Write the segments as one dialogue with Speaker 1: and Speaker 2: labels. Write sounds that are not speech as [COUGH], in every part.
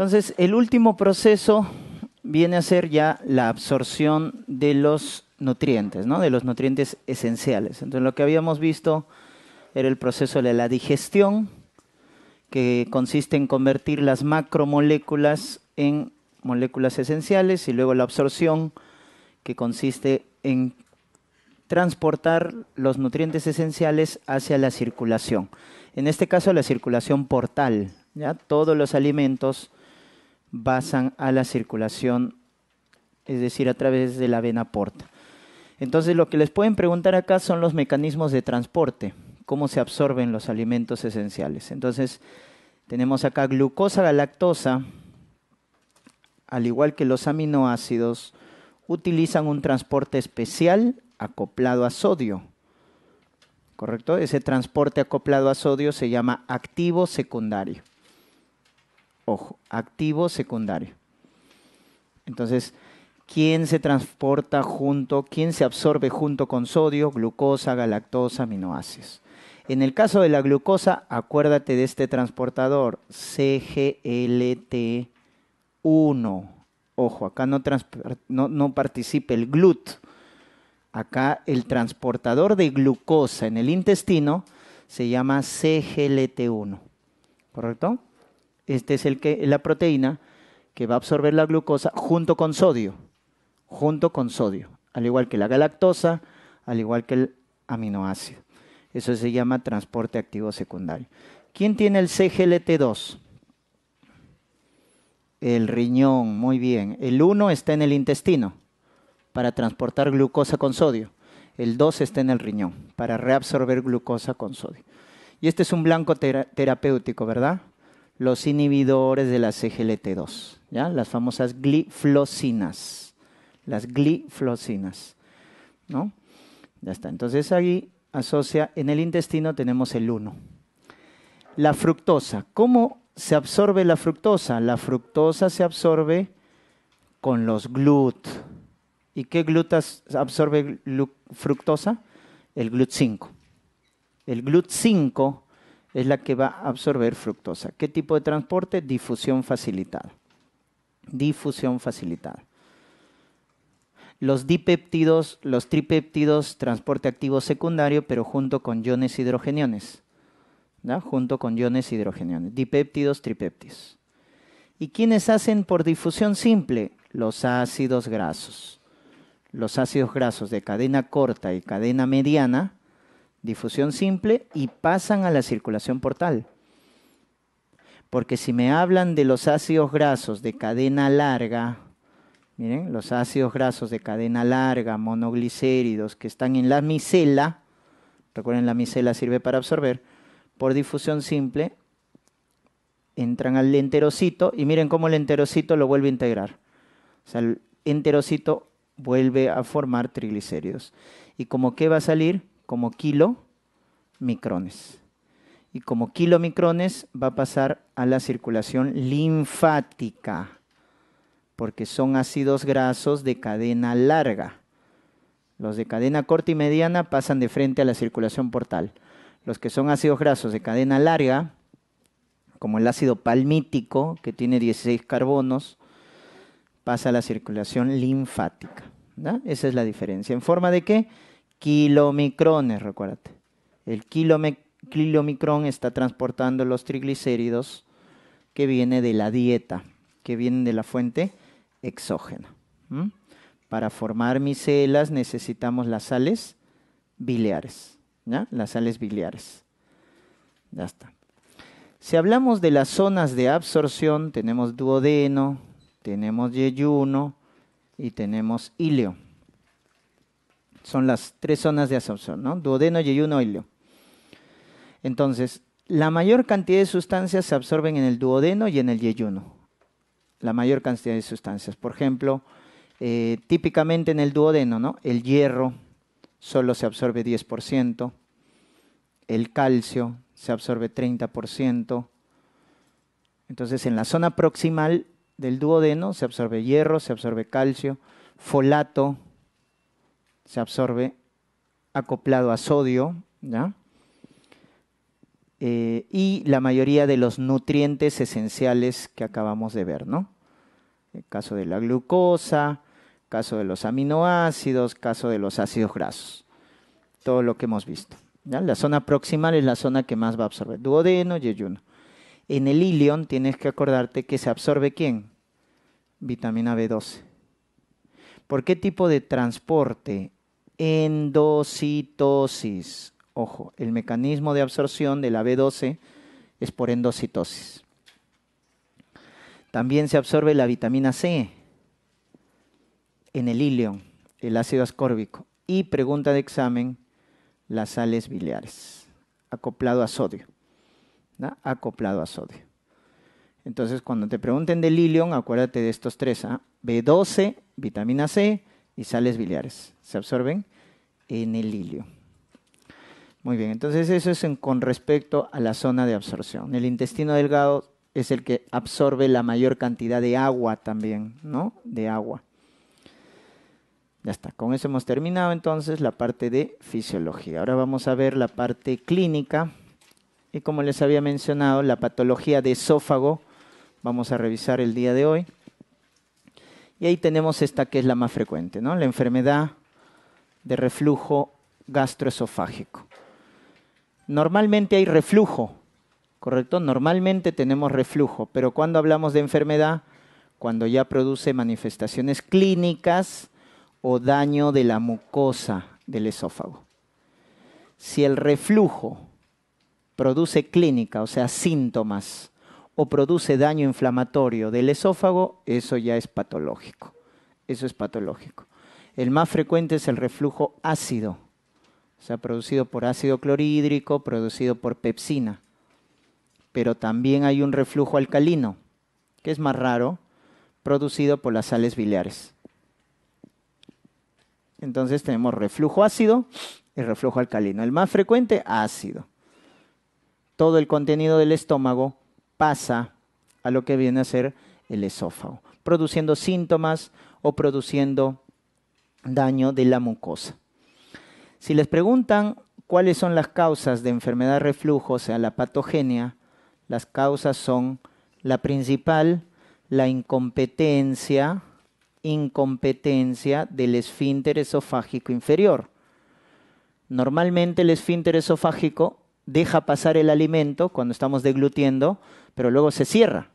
Speaker 1: Entonces, el último proceso viene a ser ya la absorción de los nutrientes, ¿no? de los nutrientes esenciales. Entonces, lo que habíamos visto era el proceso de la digestión, que consiste en convertir las macromoléculas en moléculas esenciales, y luego la absorción, que consiste en transportar los nutrientes esenciales hacia la circulación. En este caso, la circulación portal. ¿ya? Todos los alimentos basan a la circulación, es decir, a través de la vena porta. Entonces lo que les pueden preguntar acá son los mecanismos de transporte, cómo se absorben los alimentos esenciales. Entonces tenemos acá glucosa, la lactosa, al igual que los aminoácidos, utilizan un transporte especial acoplado a sodio. ¿Correcto? Ese transporte acoplado a sodio se llama activo secundario. Ojo, activo secundario. Entonces, ¿quién se transporta junto, quién se absorbe junto con sodio, glucosa, galactosa, aminoácidos? En el caso de la glucosa, acuérdate de este transportador, CGLT1. Ojo, acá no, no, participa el GLUT. Acá el transportador de glucosa en el intestino se llama CGLT1. ¿Correcto? este es el que, la proteína que va a absorber la glucosa junto con sodio, junto con sodio, al igual que la galactosa, al igual que el aminoácido. Eso se llama transporte activo secundario. ¿Quién tiene el CGLT2? El riñón, muy bien. El 1 está en el intestino para transportar glucosa con sodio. El 2 está en el riñón para reabsorber glucosa con sodio. Y este es un blanco terapéutico, ¿verdad? los inhibidores de la CGLT2, ¿ya? las famosas gliflosinas, las gliflosinas. ¿no? Ya está. Entonces ahí asocia, en el intestino tenemos el 1. La fructosa. ¿Cómo se absorbe la fructosa? La fructosa se absorbe con los glut. ¿Y qué glutas absorbe fructosa? El glut 5. El glut 5 es la que va a absorber fructosa. ¿Qué tipo de transporte? Difusión facilitada. Difusión facilitada. Los dipeptidos, los tripéptidos, transporte activo secundario, pero junto con iones hidrogeniones. Junto con iones hidrogeniones. Dipéptidos, tripéptidos. ¿Y quiénes hacen por difusión simple? Los ácidos grasos. Los ácidos grasos de cadena corta y cadena mediana difusión simple y pasan a la circulación portal. Porque si me hablan de los ácidos grasos de cadena larga, miren, los ácidos grasos de cadena larga, monoglicéridos que están en la micela, recuerden la micela sirve para absorber, por difusión simple entran al enterocito y miren cómo el enterocito lo vuelve a integrar. O sea, el enterocito vuelve a formar triglicéridos. ¿Y cómo qué va a salir? como kilo Y como kilomicrones va a pasar a la circulación linfática, porque son ácidos grasos de cadena larga. Los de cadena corta y mediana pasan de frente a la circulación portal. Los que son ácidos grasos de cadena larga, como el ácido palmítico, que tiene 16 carbonos, pasa a la circulación linfática. Esa es la diferencia. ¿En forma de qué? kilomicrones, recuérdate. El kilomicrón está transportando los triglicéridos que viene de la dieta, que vienen de la fuente exógena. Para formar micelas necesitamos las sales biliares, ¿ya? Las sales biliares. Ya está. Si hablamos de las zonas de absorción, tenemos duodeno, tenemos yeyuno y tenemos ilio son las tres zonas de absorción, ¿no? Duodeno, yeyuno, hilo. Entonces, la mayor cantidad de sustancias se absorben en el duodeno y en el yeyuno. La mayor cantidad de sustancias. Por ejemplo, eh, típicamente en el duodeno, ¿no? El hierro solo se absorbe 10%, el calcio se absorbe 30%. Entonces, en la zona proximal del duodeno se absorbe hierro, se absorbe calcio, folato, se absorbe acoplado a sodio, ¿ya? Eh, y la mayoría de los nutrientes esenciales que acabamos de ver, ¿no? El caso de la glucosa, caso de los aminoácidos, caso de los ácidos grasos, todo lo que hemos visto. La zona proximal es la zona que más va a absorber, duodeno y ayuno. En el ilion tienes que acordarte que se absorbe quién? Vitamina B12. ¿Por qué tipo de transporte endocitosis. Ojo, el mecanismo de absorción de la B12 es por endocitosis. También se absorbe la vitamina C en el ilion, el ácido ascórbico. Y pregunta de examen, las sales biliares, acoplado a sodio. Acoplado a sodio. Entonces, cuando te pregunten del ilion, acuérdate de estos tres. ¿ah? b B12, vitamina C y sales biliares. Se absorben en el ilio. Muy bien, entonces eso es con respecto a la zona de absorción. El intestino delgado es el que absorbe la mayor cantidad de agua también, ¿no? De agua. Ya está, con eso hemos terminado entonces la parte de fisiología. Ahora vamos a ver la parte clínica y como les había mencionado, la patología de esófago vamos a revisar el día de hoy. Y ahí tenemos esta que es la más frecuente, ¿no? la enfermedad de reflujo gastroesofágico. Normalmente hay reflujo, ¿correcto? Normalmente tenemos reflujo, pero cuando hablamos de enfermedad, cuando ya produce manifestaciones clínicas o daño de la mucosa del esófago. Si el reflujo produce clínica, o sea, síntomas, o produce daño inflamatorio del esófago, eso ya es patológico. Eso es patológico. El más frecuente es el reflujo ácido, o sea, producido por ácido clorhídrico, producido por pepsina. Pero también hay un reflujo alcalino, que es más raro, producido por las sales biliares. Entonces tenemos reflujo ácido y reflujo alcalino. El más frecuente, ácido. Todo el contenido del estómago pasa a lo que viene a ser el esófago, produciendo síntomas o produciendo daño de la mucosa. Si les preguntan cuáles son las causas de enfermedad reflujo, o sea, la patogenia, las causas son la principal, la incompetencia, incompetencia del esfínter esofágico inferior. Normalmente el esfínter esofágico deja pasar el alimento cuando estamos deglutiendo, pero luego se cierra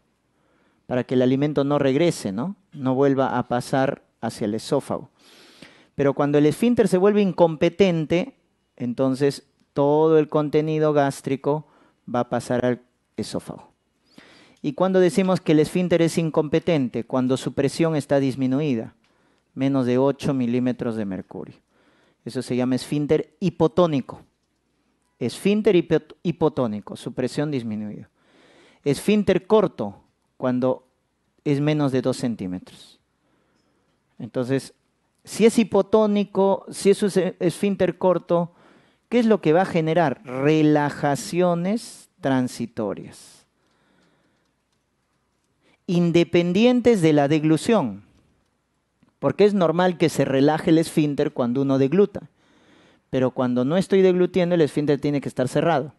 Speaker 1: para que el alimento no regrese, ¿no? No vuelva a pasar hacia el esófago. Pero cuando el esfínter se vuelve incompetente, entonces todo el contenido gástrico va a pasar al esófago. ¿Y cuando decimos que el esfínter es incompetente? Cuando su presión está disminuida, menos de 8 milímetros de mercurio. Eso se llama esfínter hipotónico. Esfínter hipotónico, su presión disminuida esfínter corto cuando es menos de 2 centímetros. Entonces, si es hipotónico, si es un esfínter corto, ¿qué es lo que va a generar? Relajaciones transitorias, independientes de la deglución, porque es normal que se relaje el esfínter cuando uno degluta, pero cuando no estoy deglutiendo, el esfínter tiene que estar cerrado.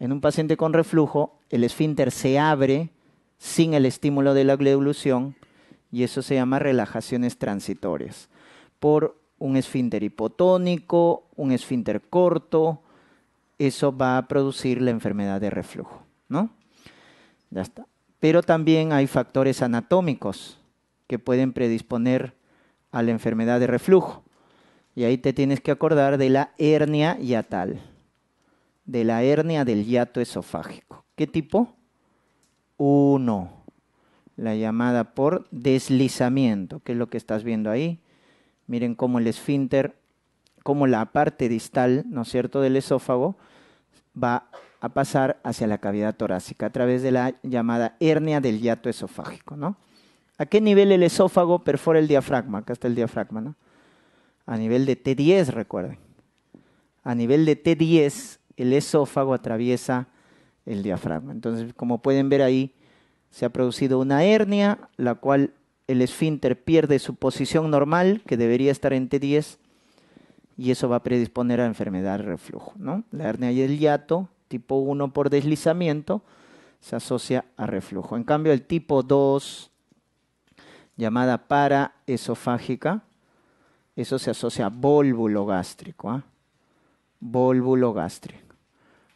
Speaker 1: En un paciente con reflujo, el esfínter se abre sin el estímulo de la gleulución y eso se llama relajaciones transitorias. Por un esfínter hipotónico, un esfínter corto, eso va a producir la enfermedad de reflujo, ¿no? Pero también hay factores anatómicos que pueden predisponer a la enfermedad de reflujo. Y ahí te tienes que acordar de la hernia yatal de la hernia del hiato esofágico. ¿Qué tipo? Uno. La llamada por deslizamiento, ¿Qué es lo que estás viendo ahí. Miren cómo el esfínter, cómo la parte distal, ¿no es cierto?, del esófago va a pasar hacia la cavidad torácica a través de la llamada hernia del hiato esofágico, ¿no? ¿A qué nivel el esófago perfora el diafragma? Acá está el diafragma, ¿no? A nivel de T10, recuerden. A nivel de T10, el esófago atraviesa el diafragma. Entonces, como pueden ver ahí, se ha producido una hernia, la cual el esfínter pierde su posición normal, que debería estar en T10, y eso va a predisponer a enfermedad de reflujo. ¿no? La hernia y el hiato, tipo 1 por deslizamiento, se asocia a reflujo. En cambio, el tipo 2, llamada paraesofágica, eso se asocia a vólvulo gástrico. Vólvulo ¿ah? gástrico.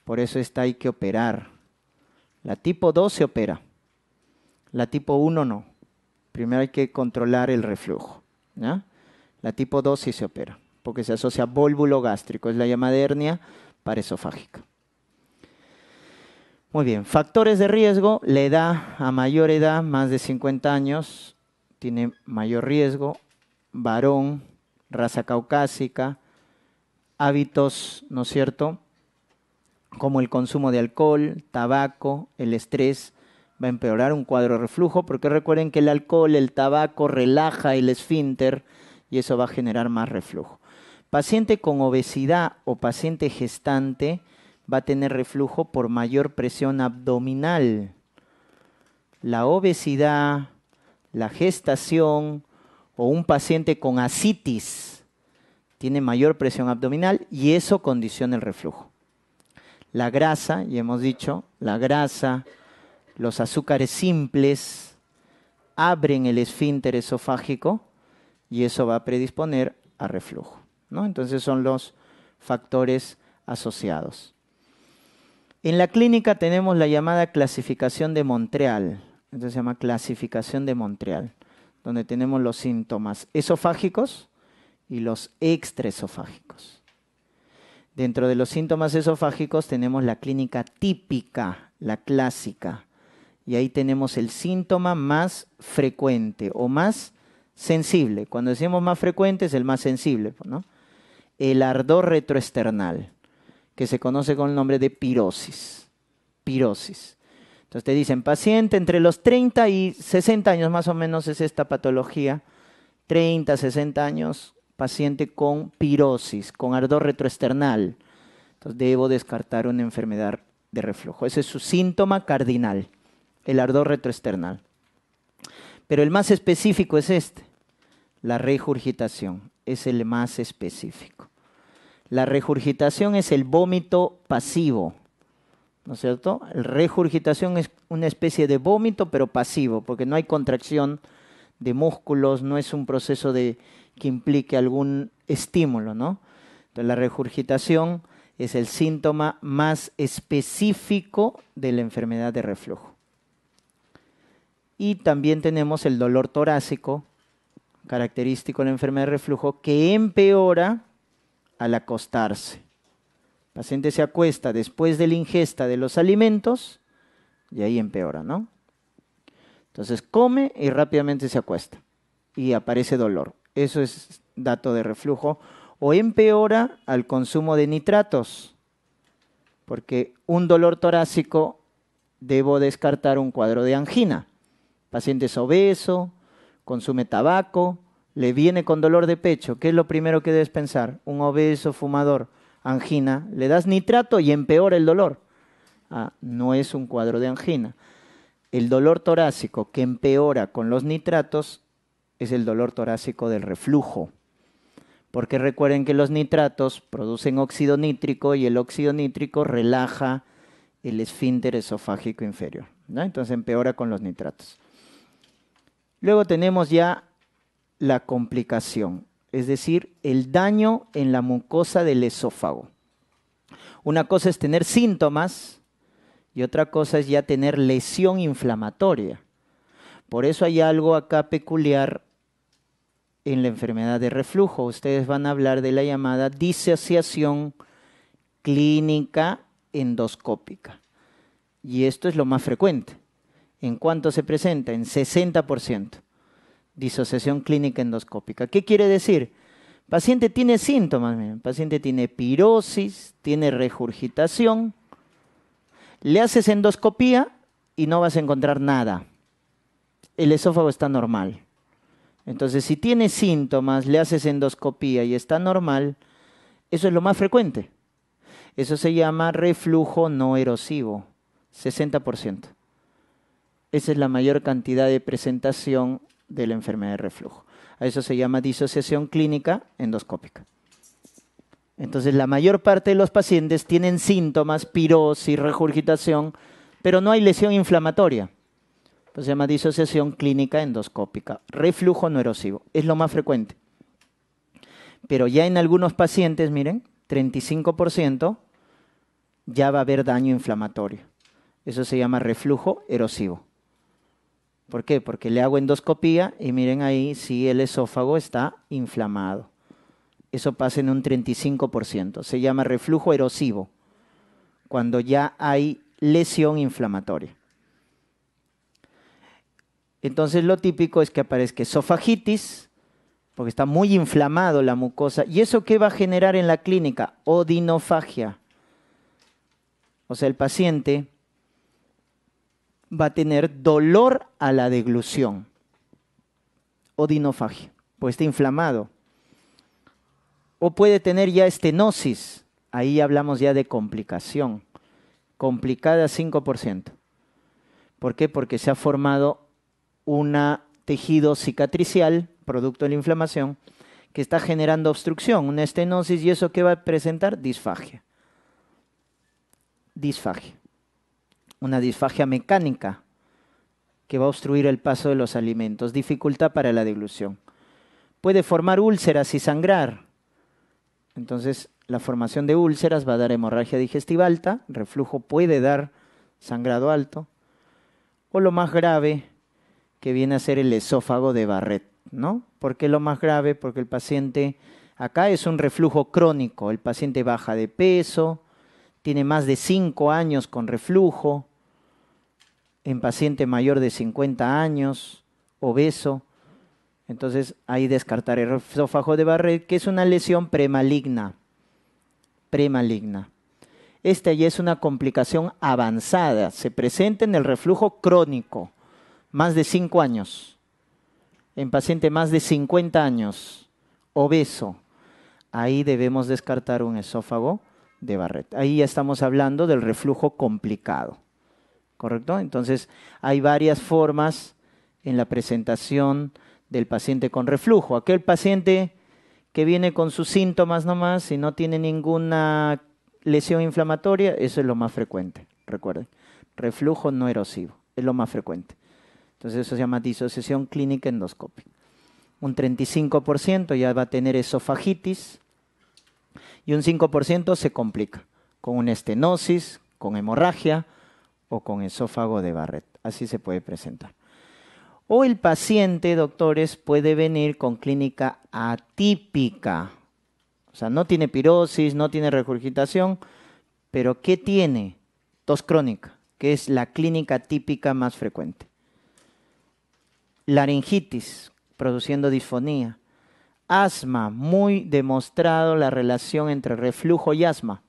Speaker 1: Por eso esta hay que operar. La tipo 2 se opera. La tipo 1 no. Primero hay que controlar el reflujo. La tipo 2 sí se opera, porque se asocia a vólvulo gástrico, es la llamada hernia paresofágica. Muy bien, factores de riesgo, la edad a mayor edad, más de 50 años, tiene mayor riesgo, varón, raza caucásica, hábitos, ¿no es cierto?, como el consumo de alcohol, tabaco, el estrés, va a empeorar un cuadro de reflujo, porque recuerden que el alcohol, el tabaco relaja el esfínter y eso va a generar más reflujo. Paciente con obesidad o paciente gestante va a tener reflujo por mayor presión abdominal. La obesidad, la gestación o un paciente con asitis tiene mayor presión abdominal y eso condiciona el reflujo la grasa, y hemos dicho, la grasa, los azúcares simples abren el esfínter esofágico y eso va a predisponer a reflujo. ¿no? Entonces son los factores asociados. En la clínica tenemos la llamada clasificación de Montreal, entonces se llama clasificación de Montreal, donde tenemos los síntomas esofágicos y los extraesofágicos. Dentro de los síntomas esofágicos tenemos la clínica típica, la clásica. Y ahí tenemos el síntoma más frecuente o más sensible. Cuando decimos más frecuente es el más sensible, ¿no? El ardor retroesternal, que se conoce con el nombre de pirosis. Pirosis. Entonces te dicen, paciente entre los 30 y 60 años más o menos es esta patología. 30, 60 años, paciente con pirosis, con ardor retroesternal. Entonces debo descartar una enfermedad de reflujo. Ese es su síntoma cardinal, el ardor retroesternal. Pero el más específico es este, la regurgitación. Es el más específico. La regurgitación es el vómito pasivo, ¿no es cierto? La regurgitación es una especie de vómito, pero pasivo, porque no hay contracción de músculos, no es un proceso de, que implique algún estímulo, ¿no? Entonces, la regurgitación es el síntoma más específico de la enfermedad de reflujo. Y también tenemos el dolor torácico, característico de la enfermedad de reflujo, que empeora al acostarse. El paciente se acuesta después de la ingesta de los alimentos y ahí empeora, ¿no? Entonces come y rápidamente se acuesta y aparece dolor. Eso es dato de reflujo. O empeora al consumo de nitratos, porque un dolor torácico debo descartar un cuadro de angina. paciente es obeso, consume tabaco, le viene con dolor de pecho. ¿Qué es lo primero que debes pensar? Un obeso, fumador, angina, le das nitrato y empeora el dolor. Ah, no es un cuadro de angina. El dolor torácico que empeora con los nitratos es el dolor torácico del reflujo. Porque recuerden que los nitratos producen óxido nítrico y el óxido nítrico relaja el esfínter esofágico inferior. Entonces empeora con los nitratos. Luego tenemos ya la complicación, es decir, el daño en la mucosa del esófago. Una cosa es tener síntomas y otra cosa es ya tener lesión inflamatoria. Por eso hay algo acá peculiar en la enfermedad de reflujo. Ustedes van a hablar de la llamada disociación clínica endoscópica. Y esto es lo más frecuente. ¿En cuánto se presenta? En 60%. Disociación clínica endoscópica. ¿Qué quiere decir? Paciente tiene síntomas, paciente tiene pirosis, tiene regurgitación, le haces endoscopía y no vas a encontrar nada. El esófago está normal. Entonces, si tiene síntomas, le haces endoscopía y está normal, eso es lo más frecuente. Eso se llama reflujo no erosivo, 60%. Esa es la mayor cantidad de presentación de la enfermedad de reflujo. A eso se llama disociación clínica endoscópica. Entonces, la mayor parte de los pacientes tienen síntomas, pirosis, regurgitación, pero no hay lesión inflamatoria. se llama disociación clínica endoscópica, reflujo no erosivo. Es lo más frecuente. Pero ya en algunos pacientes, miren, 35%, ya va a haber daño inflamatorio. Eso se llama reflujo erosivo. ¿Por qué? Porque le hago endoscopía y miren ahí si el esófago está inflamado eso pasa en un 35%. Se llama reflujo erosivo, cuando ya hay lesión inflamatoria. Entonces lo típico es que aparezca esofagitis, porque está muy inflamado la mucosa. ¿Y eso qué va a generar en la clínica? Odinofagia. O sea, el paciente va a tener dolor a la deglución. Odinofagia, pues está inflamado o puede tener ya estenosis. Ahí hablamos ya de complicación. Complicada 5%. ¿Por qué? Porque se ha formado un tejido cicatricial, producto de la inflamación, que está generando obstrucción, una estenosis, y eso qué va a presentar? Disfagia. Disfagia. Una disfagia mecánica que va a obstruir el paso de los alimentos, dificultad para la dilución. Puede formar úlceras y sangrar, entonces, la formación de úlceras va a dar hemorragia digestiva alta, reflujo puede dar sangrado alto, o lo más grave, que viene a ser el esófago de Barrett, ¿no? ¿Por qué lo más grave? Porque el paciente, acá es un reflujo crónico, el paciente baja de peso, tiene más de 5 años con reflujo, en paciente mayor de 50 años, obeso, entonces ahí descartar el esófago de Barrett, que es una lesión premaligna. Premaligna. Esta ya es una complicación avanzada. Se presenta en el reflujo crónico, más de 5 años. En paciente más de 50 años, obeso. Ahí debemos descartar un esófago de Barrett. Ahí ya estamos hablando del reflujo complicado. ¿Correcto? Entonces hay varias formas en la presentación del paciente con reflujo. Aquel paciente que viene con sus síntomas nomás y no tiene ninguna lesión inflamatoria, eso es lo más frecuente, recuerden. Reflujo no erosivo, es lo más frecuente. Entonces eso se llama disociación clínica endoscópica. Un 35% ya va a tener esofagitis y un 5% se complica con una estenosis, con hemorragia o con esófago de Barrett. Así se puede presentar o el paciente, doctores, puede venir con clínica atípica. O sea, no tiene pirosis, no tiene regurgitación, pero ¿qué tiene? Tos crónica, que es la clínica típica más frecuente. Laringitis, produciendo disfonía. Asma, muy demostrado la relación entre reflujo y asma.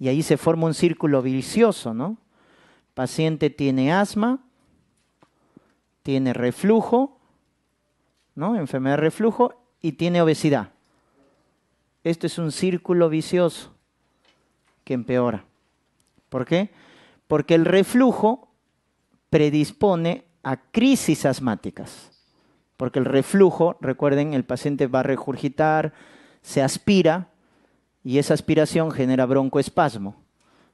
Speaker 1: Y ahí se forma un círculo vicioso, ¿no? Paciente tiene asma, tiene reflujo, ¿no? Enfermedad de reflujo y tiene obesidad. Esto es un círculo vicioso que empeora. ¿Por qué? Porque el reflujo predispone a crisis asmáticas. Porque el reflujo, recuerden, el paciente va a regurgitar, se aspira y esa aspiración genera broncoespasmo.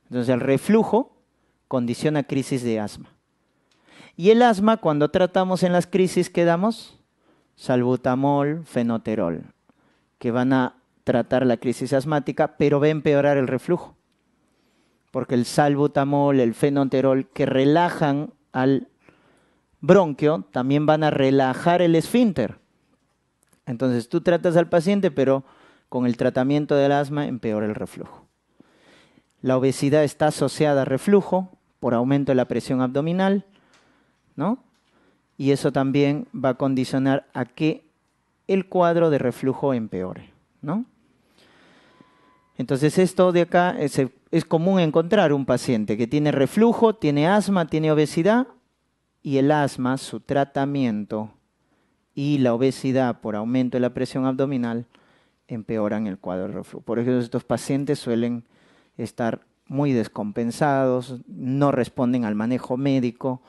Speaker 1: Entonces el reflujo condiciona crisis de asma. Y el asma, cuando tratamos en las crisis, ¿qué damos? Salbutamol, fenoterol, que van a tratar la crisis asmática, pero va a empeorar el reflujo. Porque el salbutamol, el fenoterol, que relajan al bronquio, también van a relajar el esfínter. Entonces tú tratas al paciente, pero con el tratamiento del asma empeora el reflujo. La obesidad está asociada a reflujo por aumento de la presión abdominal, ¿no? Y eso también va a condicionar a que el cuadro de reflujo empeore, ¿no? Entonces esto de acá es, es, común encontrar un paciente que tiene reflujo, tiene asma, tiene obesidad y el asma, su tratamiento y la obesidad por aumento de la presión abdominal empeoran el cuadro de reflujo. Por ejemplo, estos pacientes suelen estar muy descompensados, no responden al manejo médico,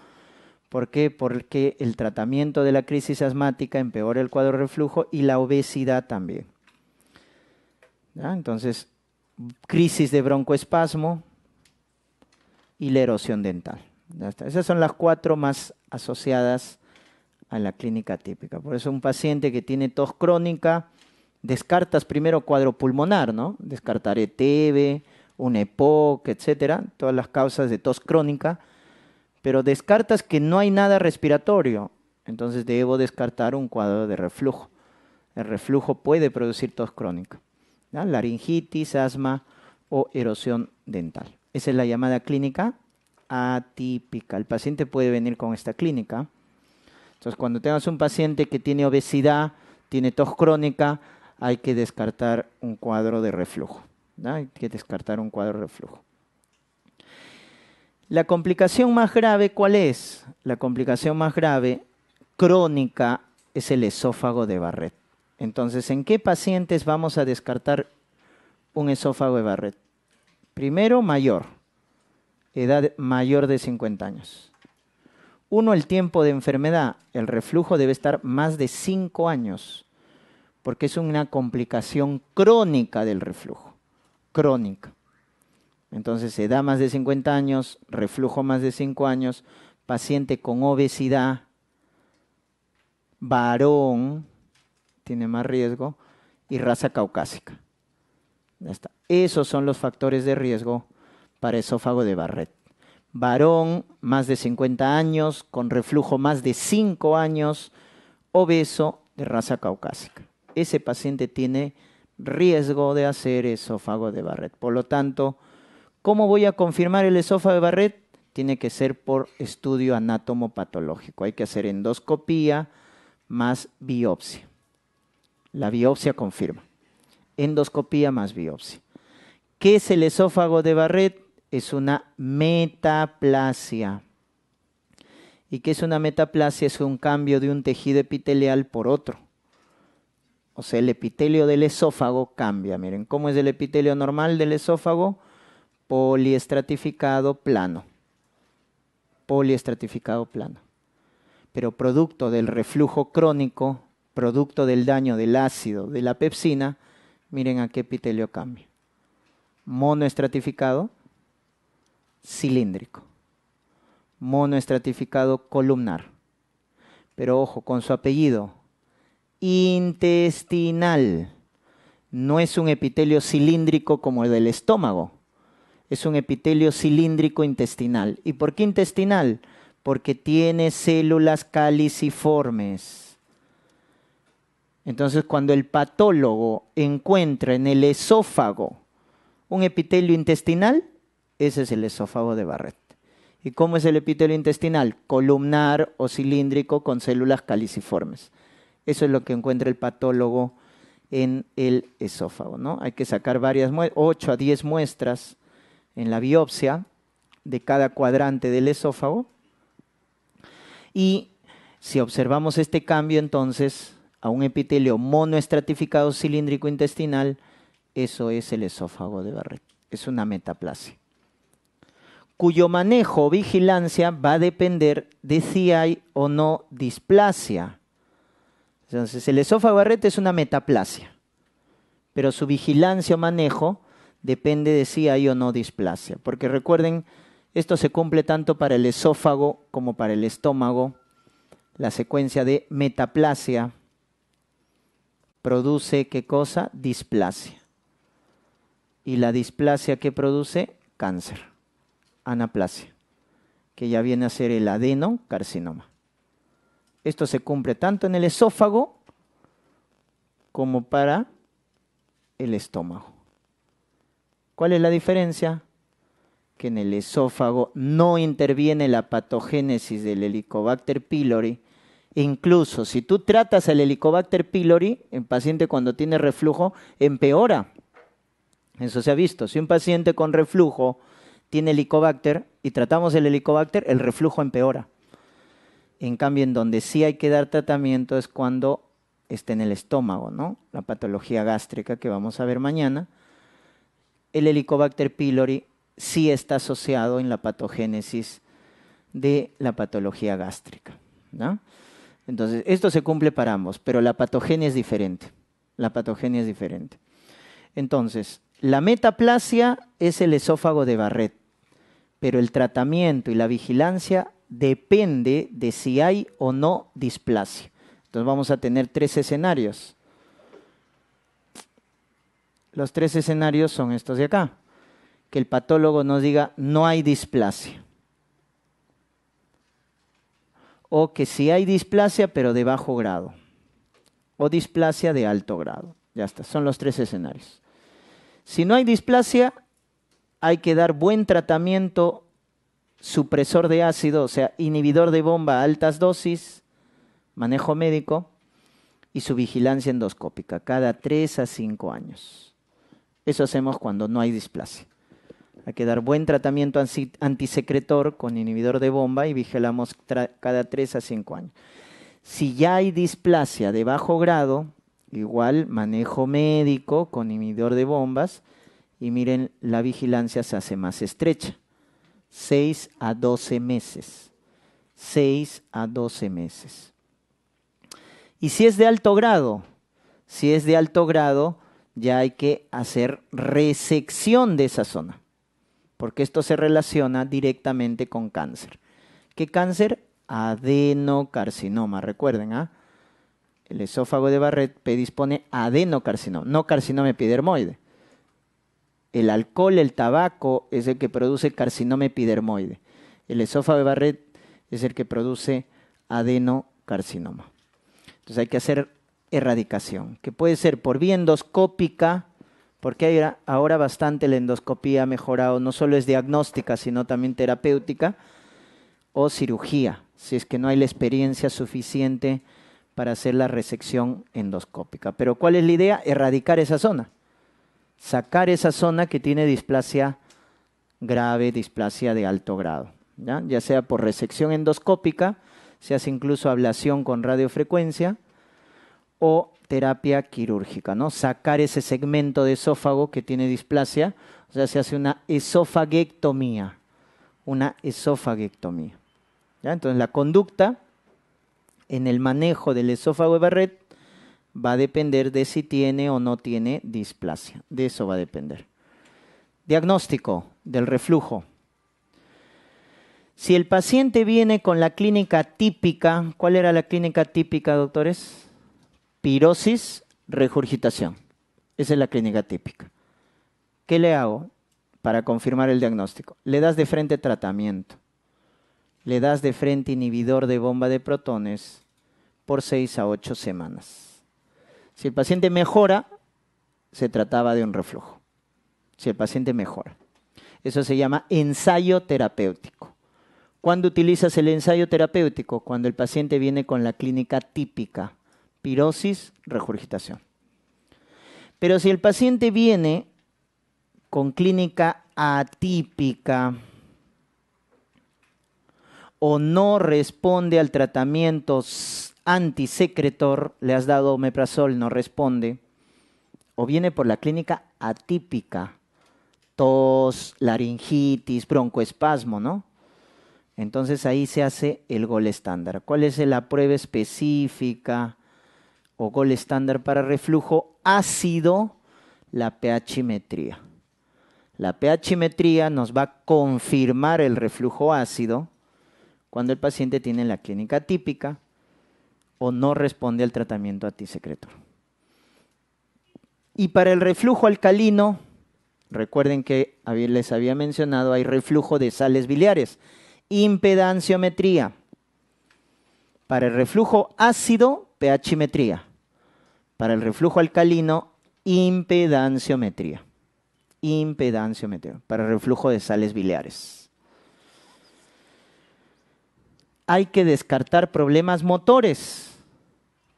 Speaker 1: ¿Por qué? Porque el tratamiento de la crisis asmática empeora el cuadro reflujo y la obesidad también. Entonces, crisis de broncoespasmo y la erosión dental. Esas son las cuatro más asociadas a la clínica típica. Por eso un paciente que tiene tos crónica, descartas primero cuadro pulmonar, ¿no? Descartaré e TB, un EPOC, etcétera, todas las causas de tos crónica pero descartas que no hay nada respiratorio, entonces debo descartar un cuadro de reflujo. El reflujo puede producir tos crónica, laringitis, asma o erosión dental. Esa es la llamada clínica atípica. El paciente puede venir con esta clínica. Entonces, cuando tengas un paciente que tiene obesidad, tiene tos crónica, hay que descartar un cuadro de reflujo. Hay que descartar un cuadro de reflujo. La complicación más grave, ¿cuál es? La complicación más grave crónica es el esófago de Barrett. Entonces, ¿en qué pacientes vamos a descartar un esófago de Barrett? Primero, mayor, edad mayor de 50 años. Uno, el tiempo de enfermedad, el reflujo debe estar más de 5 años, porque es una complicación crónica del reflujo, crónica. Entonces, edad más de 50 años, reflujo más de 5 años, paciente con obesidad, varón, tiene más riesgo, y raza caucásica. Ya está. Esos son los factores de riesgo para esófago de Barrett. Varón, más de 50 años, con reflujo más de 5 años, obeso, de raza caucásica. Ese paciente tiene riesgo de hacer esófago de Barrett. Por lo tanto, ¿Cómo voy a confirmar el esófago de Barrett? Tiene que ser por estudio anatomopatológico. Hay que hacer endoscopía más biopsia. La biopsia confirma. Endoscopía más biopsia. ¿Qué es el esófago de Barrett? Es una metaplasia. ¿Y qué es una metaplasia? Es un cambio de un tejido epitelial por otro. O sea, el epitelio del esófago cambia. Miren, ¿cómo es el epitelio normal del esófago? poliestratificado plano. Poliestratificado plano. Pero producto del reflujo crónico, producto del daño del ácido, de la pepsina, miren a qué epitelio cambia. Monoestratificado, cilíndrico. Monoestratificado columnar. Pero ojo, con su apellido, intestinal. No es un epitelio cilíndrico como el del estómago, es un epitelio cilíndrico intestinal. ¿Y por qué intestinal? Porque tiene células caliciformes. Entonces, cuando el patólogo encuentra en el esófago un epitelio intestinal, ese es el esófago de Barrett. ¿Y cómo es el epitelio intestinal? Columnar o cilíndrico con células caliciformes. Eso es lo que encuentra el patólogo en el esófago, ¿no? Hay que sacar varias 8 a 10 muestras en la biopsia de cada cuadrante del esófago. Y si observamos este cambio entonces a un epitelio monoestratificado cilíndrico intestinal, eso es el esófago de Barrett, es una metaplasia, cuyo manejo o vigilancia va a depender de si hay o no displasia. Entonces, el esófago de Barrett es una metaplasia, pero su vigilancia o manejo depende de si hay o no displasia. Porque recuerden, esto se cumple tanto para el esófago como para el estómago. La secuencia de metaplasia produce qué cosa? Displasia. Y la displasia que produce cáncer, anaplasia, que ya viene a ser el adenocarcinoma. Esto se cumple tanto en el esófago como para el estómago. ¿Cuál es la diferencia? Que en el esófago no interviene la patogénesis del Helicobacter pylori. E incluso si tú tratas el Helicobacter pylori, el paciente cuando tiene reflujo empeora. Eso se ha visto. Si un paciente con reflujo tiene helicobacter y tratamos el helicobacter, el reflujo empeora. En cambio, en donde sí hay que dar tratamiento es cuando esté en el estómago, ¿no? La patología gástrica que vamos a ver mañana el Helicobacter pylori sí está asociado en la patogénesis de la patología gástrica. Entonces, esto se cumple para ambos, pero la patogenia es diferente. La patogenia es diferente. Entonces, la metaplasia es el esófago de Barrett, pero el tratamiento y la vigilancia depende de si hay o no displasia. Entonces vamos a tener tres escenarios. Los tres escenarios son estos de acá. Que el patólogo nos diga no hay displasia. O que sí hay displasia pero de bajo grado. O displasia de alto grado. Ya está, son los tres escenarios. Si no hay displasia, hay que dar buen tratamiento supresor de ácido, o sea, inhibidor de bomba a altas dosis, manejo médico y su vigilancia endoscópica cada tres a cinco años. Eso hacemos cuando no hay displasia. Hay que dar buen tratamiento antisecretor con inhibidor de bomba y vigilamos cada 3 a 5 años. Si ya hay displasia de bajo grado, igual manejo médico con inhibidor de bombas y miren, la vigilancia se hace más estrecha. 6 a 12 meses. 6 a 12 meses. Y si es de alto grado, si es de alto grado, ya hay que hacer resección de esa zona, porque esto se relaciona directamente con cáncer. ¿Qué cáncer? Adenocarcinoma, recuerden, ¿ah? El esófago de Barrett predispone adenocarcinoma, no carcinoma epidermoide. El alcohol, el tabaco es el que produce carcinoma epidermoide. El esófago de Barrett es el que produce adenocarcinoma. Entonces hay que hacer erradicación, que puede ser por vía endoscópica, porque ahora bastante la endoscopía ha mejorado, no solo es diagnóstica, sino también terapéutica, o cirugía, si es que no hay la experiencia suficiente para hacer la resección endoscópica. Pero ¿cuál es la idea? Erradicar esa zona, sacar esa zona que tiene displasia grave, displasia de alto grado, ya, ya sea por resección endoscópica, se hace incluso ablación con radiofrecuencia, o terapia quirúrgica, ¿no? Sacar ese segmento de esófago que tiene displasia, o sea, se hace una esofagectomía, una esofagectomía. Entonces, la conducta en el manejo del esófago de barret va a depender de si tiene o no tiene displasia, de eso va a depender. Diagnóstico del reflujo. Si el paciente viene con la clínica típica, ¿cuál era la clínica típica, doctores? pirosis, regurgitación. Esa es la clínica típica. ¿Qué le hago para confirmar el diagnóstico? Le das de frente tratamiento. Le das de frente inhibidor de bomba de protones por 6 a 8 semanas. Si el paciente mejora, se trataba de un reflujo. Si el paciente mejora. Eso se llama ensayo terapéutico. ¿Cuándo utilizas el ensayo terapéutico? Cuando el paciente viene con la clínica típica pirosis, regurgitación. Pero si el paciente viene con clínica atípica o no responde al tratamiento antisecretor, le has dado omeprazol, no responde, o viene por la clínica atípica, tos, laringitis, broncoespasmo, ¿no? Entonces ahí se hace el gol estándar. ¿Cuál es la prueba específica? o gol estándar para reflujo ácido, la pHimetría. La pHimetría nos va a confirmar el reflujo ácido cuando el paciente tiene la clínica típica o no responde al tratamiento antisecretor. Y para el reflujo alcalino, recuerden que les había mencionado, hay reflujo de sales biliares, impedanciometría. Para el reflujo ácido, pHimetría para el reflujo alcalino, impedanciometría. Impedanciometría, para el reflujo de sales biliares. Hay que descartar problemas motores,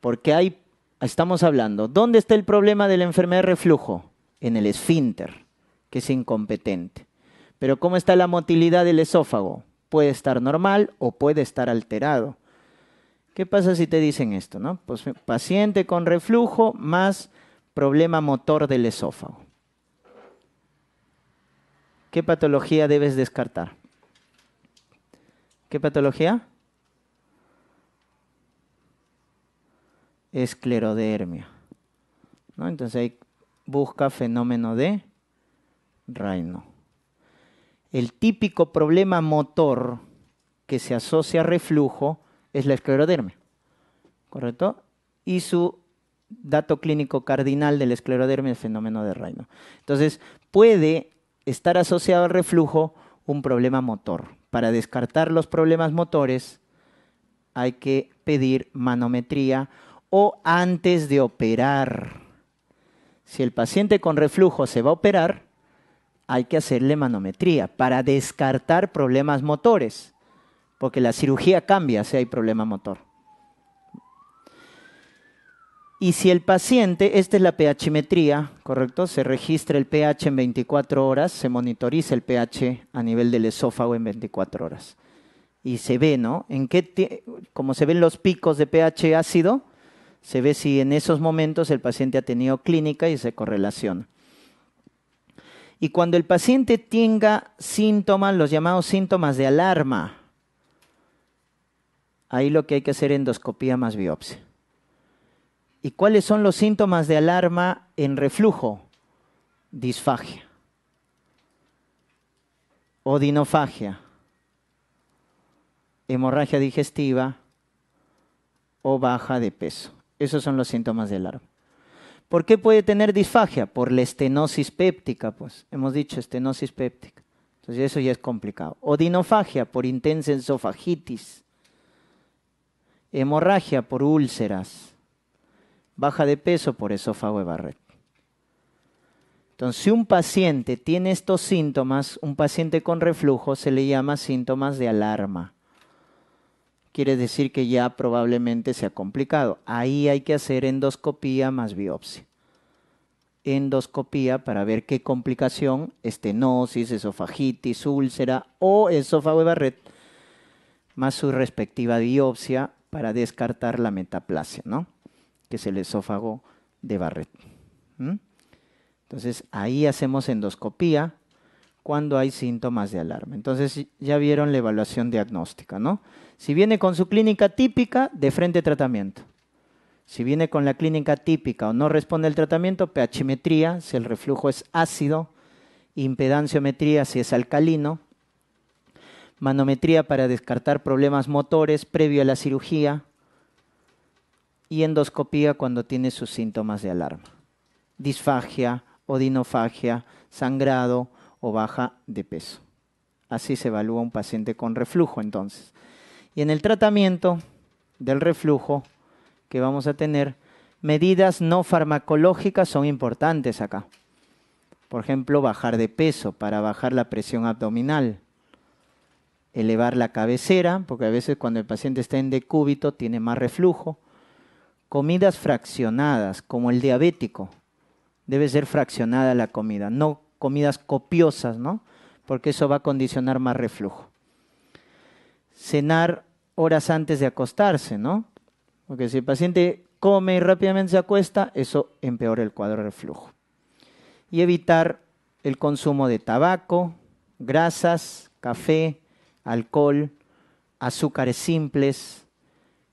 Speaker 1: porque hay, estamos hablando, ¿dónde está el problema de la enfermedad de reflujo? En el esfínter, que es incompetente. Pero ¿cómo está la motilidad del esófago? Puede estar normal o puede estar alterado. ¿Qué pasa si te dicen esto? Pues, paciente con reflujo más problema motor del esófago. ¿Qué patología debes descartar? ¿Qué patología? Esclerodermia. ¿No? Entonces ahí busca fenómeno de Reino. El típico problema motor que se asocia a reflujo es la esclerodermia, ¿correcto? Y su dato clínico cardinal de la esclerodermia es el fenómeno de Raynaud. Entonces, puede estar asociado al reflujo un problema motor. Para descartar los problemas motores hay que pedir manometría o antes de operar. Si el paciente con reflujo se va a operar, hay que hacerle manometría para descartar problemas motores porque la cirugía cambia si hay problema motor. Y si el paciente, esta es la pHimetría, ¿correcto? Se registra el pH en 24 horas, se monitoriza el pH a nivel del esófago en 24 horas. Y se ve, ¿no? En qué como se ven los picos de pH ácido, se ve si en esos momentos el paciente ha tenido clínica y se correlaciona. Y cuando el paciente tenga síntomas, los llamados síntomas de alarma, Ahí lo que hay que hacer es endoscopía más biopsia. ¿Y cuáles son los síntomas de alarma en reflujo? Disfagia. Odinofagia. Hemorragia digestiva o baja de peso. Esos son los síntomas de alarma. ¿Por qué puede tener disfagia? Por la estenosis péptica, pues. Hemos dicho estenosis péptica. Entonces eso ya es complicado. Odinofagia por intensa esofagitis hemorragia por úlceras, baja de peso por esófago de Barrett. Entonces, si un paciente tiene estos síntomas, un paciente con reflujo se le llama síntomas de alarma. Quiere decir que ya probablemente se ha complicado. Ahí hay que hacer endoscopía más biopsia. Endoscopía para ver qué complicación, estenosis, esofagitis, úlcera o esófago de Barrett, más su respectiva biopsia para descartar la metaplasia, ¿no? que es el esófago de Barrett. Entonces ahí hacemos endoscopía cuando hay síntomas de alarma. Entonces ya vieron la evaluación diagnóstica, ¿no? Si viene con su clínica típica, de frente tratamiento. Si viene con la clínica típica o no responde al tratamiento, pHmetría, si el reflujo es ácido, impedanciometría, si es alcalino, manometría para descartar problemas motores previo a la cirugía y endoscopía cuando tiene sus síntomas de alarma. Disfagia, odinofagia, sangrado o baja de peso. Así se evalúa un paciente con reflujo entonces. Y en el tratamiento del reflujo que vamos a tener, medidas no farmacológicas son importantes acá. Por ejemplo, bajar de peso para bajar la presión abdominal elevar la cabecera, porque a veces cuando el paciente está en decúbito tiene más reflujo. Comidas fraccionadas, como el diabético. Debe ser fraccionada la comida, no comidas copiosas, ¿no? Porque eso va a condicionar más reflujo. Cenar horas antes de acostarse, ¿no? Porque si el paciente come y rápidamente se acuesta, eso empeora el cuadro de reflujo. Y evitar el consumo de tabaco, grasas, café, alcohol, azúcares simples,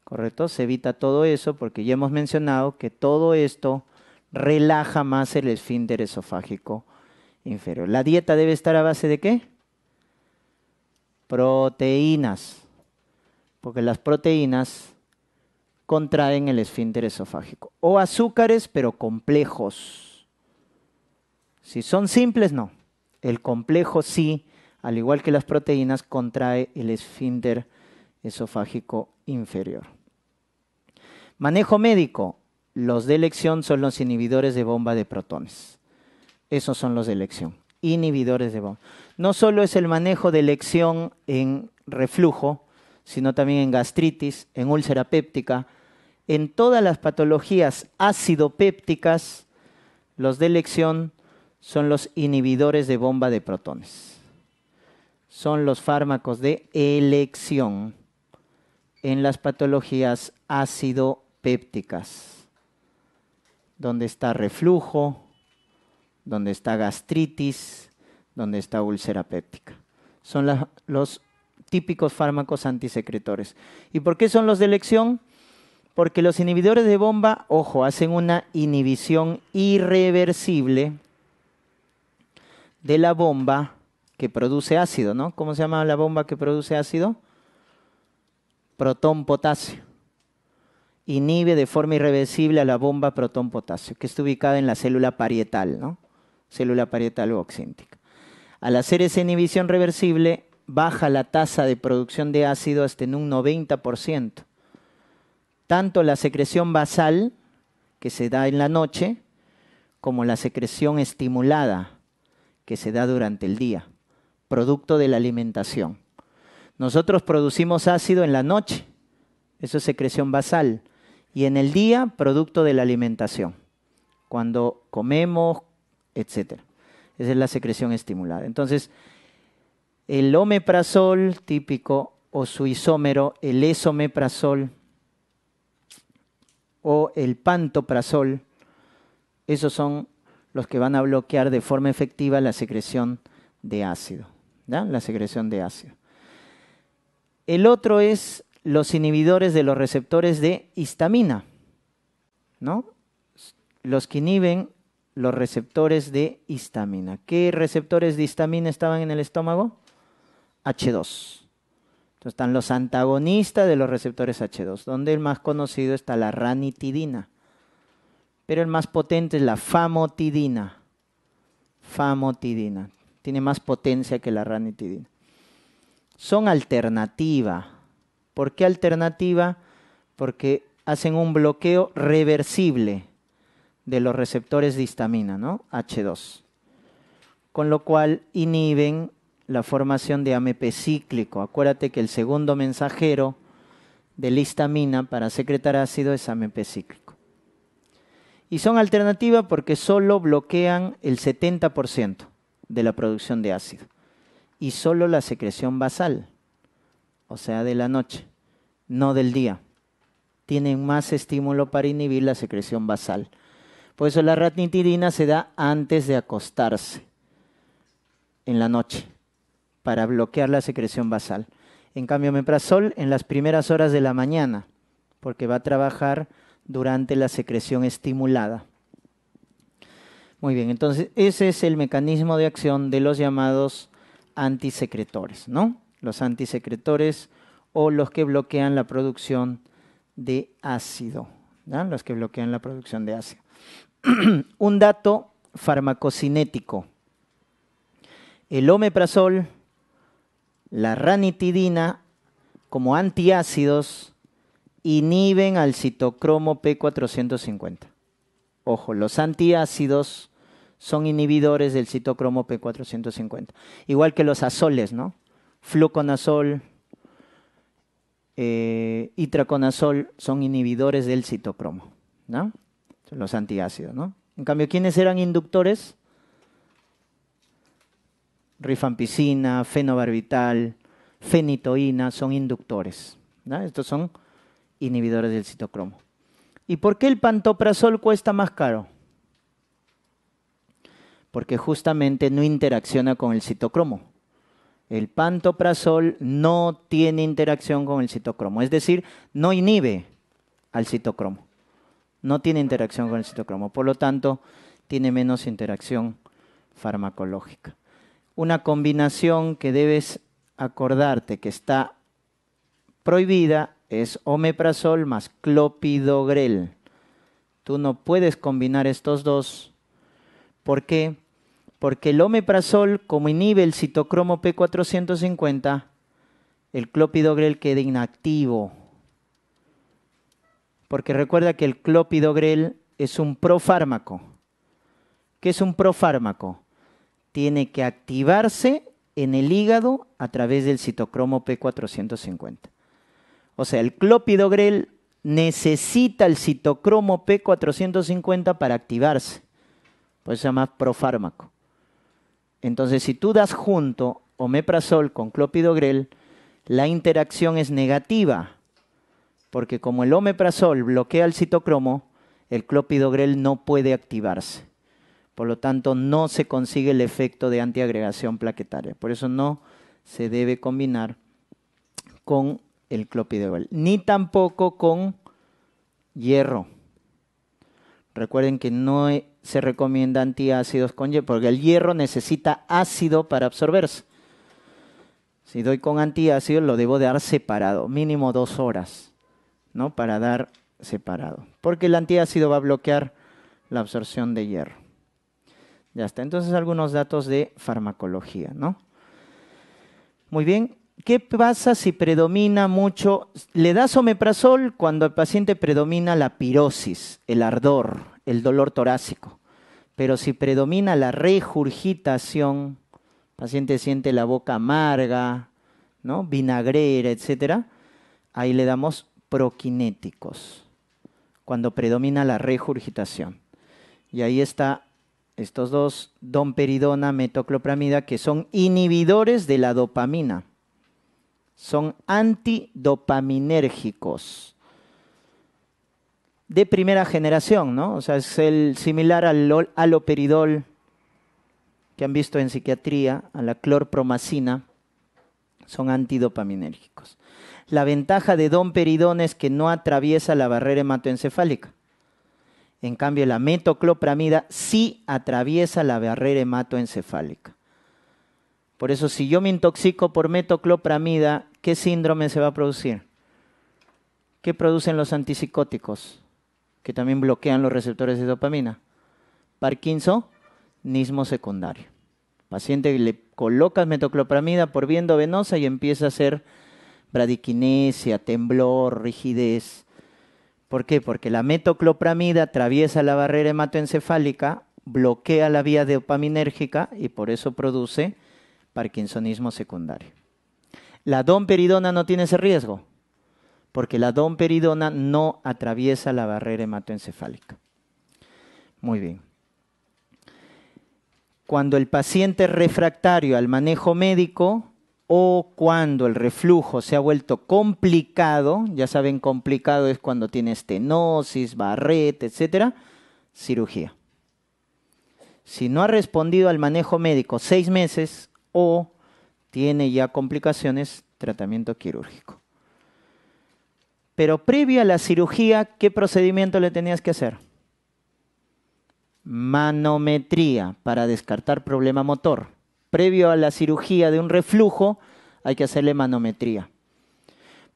Speaker 1: ¿correcto? Se evita todo eso porque ya hemos mencionado que todo esto relaja más el esfínter esofágico inferior. La dieta debe estar a base de qué? Proteínas, porque las proteínas contraen el esfínter esofágico. O azúcares, pero complejos. Si son simples, no. El complejo sí al igual que las proteínas, contrae el esfínter esofágico inferior. Manejo médico. Los de elección son los inhibidores de bomba de protones. Esos son los de elección. Inhibidores de bomba. No solo es el manejo de elección en reflujo, sino también en gastritis, en úlcera péptica, en todas las patologías ácido-pépticas, los de elección son los inhibidores de bomba de protones son los fármacos de elección en las patologías ácido-pépticas, donde está reflujo, donde está gastritis, donde está úlcera péptica. Son los típicos fármacos antisecretores. ¿Y por qué son los de elección? Porque los inhibidores de bomba, ojo, hacen una inhibición irreversible de la bomba que produce ácido, ¿no? ¿Cómo se llama la bomba que produce ácido? Protón-potasio. Inhibe de forma irreversible a la bomba protón-potasio, que está ubicada en la célula parietal, ¿no? Célula parietal o oxíntica. Al hacer esa inhibición reversible, baja la tasa de producción de ácido hasta en un 90%. Tanto la secreción basal, que se da en la noche, como la secreción estimulada, que se da durante el día producto de la alimentación. Nosotros producimos ácido en la noche, eso es secreción basal, y en el día, producto de la alimentación, cuando comemos, etc. Esa es la secreción estimulada. Entonces, el omeprazol típico o su isómero, el esomeprazol o el pantoprazol, esos son los que van a bloquear de forma efectiva la secreción de ácido la secreción de ácido. El otro es los inhibidores de los receptores de histamina, ¿no? los que inhiben los receptores de histamina. ¿Qué receptores de histamina estaban en el estómago? H2. Entonces están los antagonistas de los receptores H2, donde el más conocido está la ranitidina, pero el más potente es la famotidina. Famotidina tiene más potencia que la ranitidina. Son alternativa. ¿Por qué alternativa? Porque hacen un bloqueo reversible de los receptores de histamina, ¿no? H2. Con lo cual inhiben la formación de AMP cíclico. Acuérdate que el segundo mensajero de la histamina para secretar ácido es AMP cíclico. Y son alternativa porque solo bloquean el 70% de la producción de ácido y solo la secreción basal, o sea, de la noche, no del día. Tienen más estímulo para inhibir la secreción basal. Por eso la ratnitidina se da antes de acostarse, en la noche, para bloquear la secreción basal. En cambio, meprazol en las primeras horas de la mañana, porque va a trabajar durante la secreción estimulada. Muy bien, entonces ese es el mecanismo de acción de los llamados antisecretores, ¿no? Los antisecretores o los que bloquean la producción de ácido, ¿no? los que bloquean la producción de ácido. [CLEARS THROAT] Un dato farmacocinético. El omeprazol, la ranitidina, como antiácidos, inhiben al citocromo P450. Ojo, los antiácidos son inhibidores del citocromo P450. Igual que los azoles, ¿no? Fluconazol, eh, itraconazol son inhibidores del citocromo, ¿no? Son los antiácidos, ¿no? En cambio, ¿quiénes eran inductores? Rifampicina, fenobarbital, fenitoína son inductores. ¿no? Estos son inhibidores del citocromo. ¿Y por qué el pantoprazol cuesta más caro? porque justamente no interacciona con el citocromo. El pantoprazol no tiene interacción con el citocromo, es decir, no inhibe al citocromo. No tiene interacción con el citocromo, por lo tanto, tiene menos interacción farmacológica. Una combinación que debes acordarte que está prohibida es omeprazol más clopidogrel. Tú no puedes combinar estos dos. ¿Por qué? porque el omeprazol, como inhibe el citocromo P450, el clopidogrel queda inactivo. Porque recuerda que el clopidogrel es un profármaco. ¿Qué es un profármaco? Tiene que activarse en el hígado a través del citocromo P450. O sea, el clopidogrel necesita el citocromo P450 para activarse. Por eso se llama profármaco. Entonces, si tú das junto omeprazol con clopidogrel, la interacción es negativa, porque como el omeprazol bloquea el citocromo, el clopidogrel no puede activarse. Por lo tanto, no se consigue el efecto de antiagregación plaquetaria. Por eso no se debe combinar con el clopidogrel, ni tampoco con hierro. Recuerden que no se recomienda antiácidos con hierro, porque el hierro necesita ácido para absorberse. Si doy con antiácido, lo debo dar separado, mínimo dos horas, ¿no? Para dar separado. Porque el antiácido va a bloquear la absorción de hierro. Ya está. Entonces, algunos datos de farmacología, ¿no? Muy bien. ¿Qué pasa si predomina mucho? Le da omeprazol cuando al paciente predomina la pirosis, el ardor, el dolor torácico. Pero si predomina la regurgitación, el paciente siente la boca amarga, ¿no? vinagrera, etc., ahí le damos prokinéticos. cuando predomina la regurgitación. Y ahí está estos dos, domperidona, metoclopramida, que son inhibidores de la dopamina. Son antidopaminérgicos de primera generación, ¿no? O sea, es el similar al aloperidol que han visto en psiquiatría, a la clorpromacina, son antidopaminérgicos. La ventaja de domperidón es que no atraviesa la barrera hematoencefálica. En cambio, la metoclopramida sí atraviesa la barrera hematoencefálica. Por eso, si yo me intoxico por metoclopramida, ¿qué síndrome se va a producir? ¿Qué producen los antipsicóticos? que también bloquean los receptores de dopamina. Parkinsonismo nismo secundario. Paciente le colocas metoclopramida por vía endovenosa y empieza a hacer bradiquinesia, temblor, rigidez. ¿Por qué? Porque la metoclopramida atraviesa la barrera hematoencefálica, bloquea la vía dopaminérgica y por eso produce parkinsonismo secundario. La domperidona no tiene ese riesgo porque la domperidona no atraviesa la barrera hematoencefálica. Muy bien. Cuando el paciente es refractario al manejo médico o cuando el reflujo se ha vuelto complicado, ya saben, complicado es cuando tiene estenosis, barrete, etcétera, cirugía. Si no ha respondido al manejo médico seis meses o tiene ya complicaciones, tratamiento quirúrgico. Pero previa a la cirugía, ¿qué procedimiento le tenías que hacer? Manometría para descartar problema motor. Previo a la cirugía de un reflujo, hay que hacerle manometría.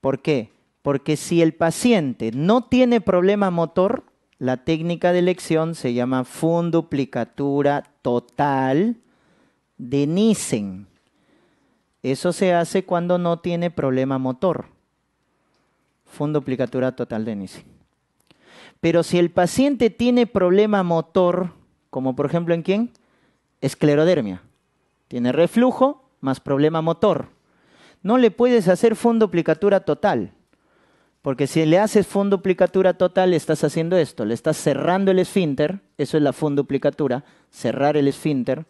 Speaker 1: ¿Por qué? Porque si el paciente no tiene problema motor, la técnica de elección se llama funduplicatura total de Nissen. Eso se hace cuando no tiene problema motor fue total de NISI. Pero si el paciente tiene problema motor, como por ejemplo en quién? Esclerodermia. Tiene reflujo más problema motor. No le puedes hacer funduplicatura total. Porque si le haces funduplicatura total, le estás haciendo esto. Le estás cerrando el esfínter. Eso es la funduplicatura. Cerrar el esfínter.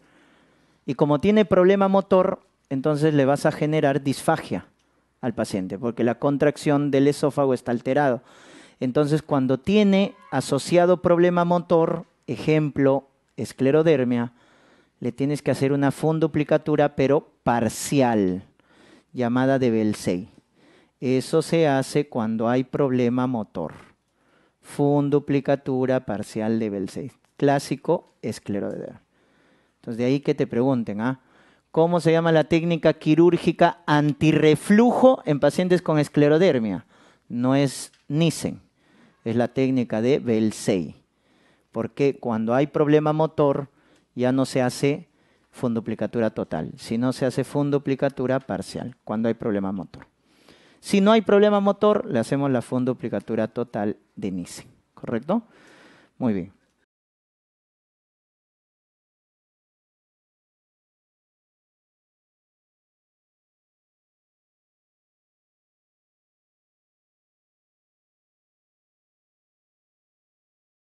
Speaker 1: Y como tiene problema motor, entonces le vas a generar disfagia al paciente, porque la contracción del esófago está alterado. Entonces, cuando tiene asociado problema motor, ejemplo, esclerodermia, le tienes que hacer una funduplicatura, pero parcial, llamada de Belsey. Eso se hace cuando hay problema motor. Funduplicatura parcial de Belsey. Clásico esclerodermia. Entonces, de ahí que te pregunten, ¿ah? ¿Cómo se llama la técnica quirúrgica antirreflujo en pacientes con esclerodermia? No es Nissen, es la técnica de Belsey. Porque cuando hay problema motor ya no se hace funduplicatura total, sino se hace funduplicatura parcial cuando hay problema motor. Si no hay problema motor, le hacemos la funduplicatura total de Nissen, ¿correcto? Muy bien.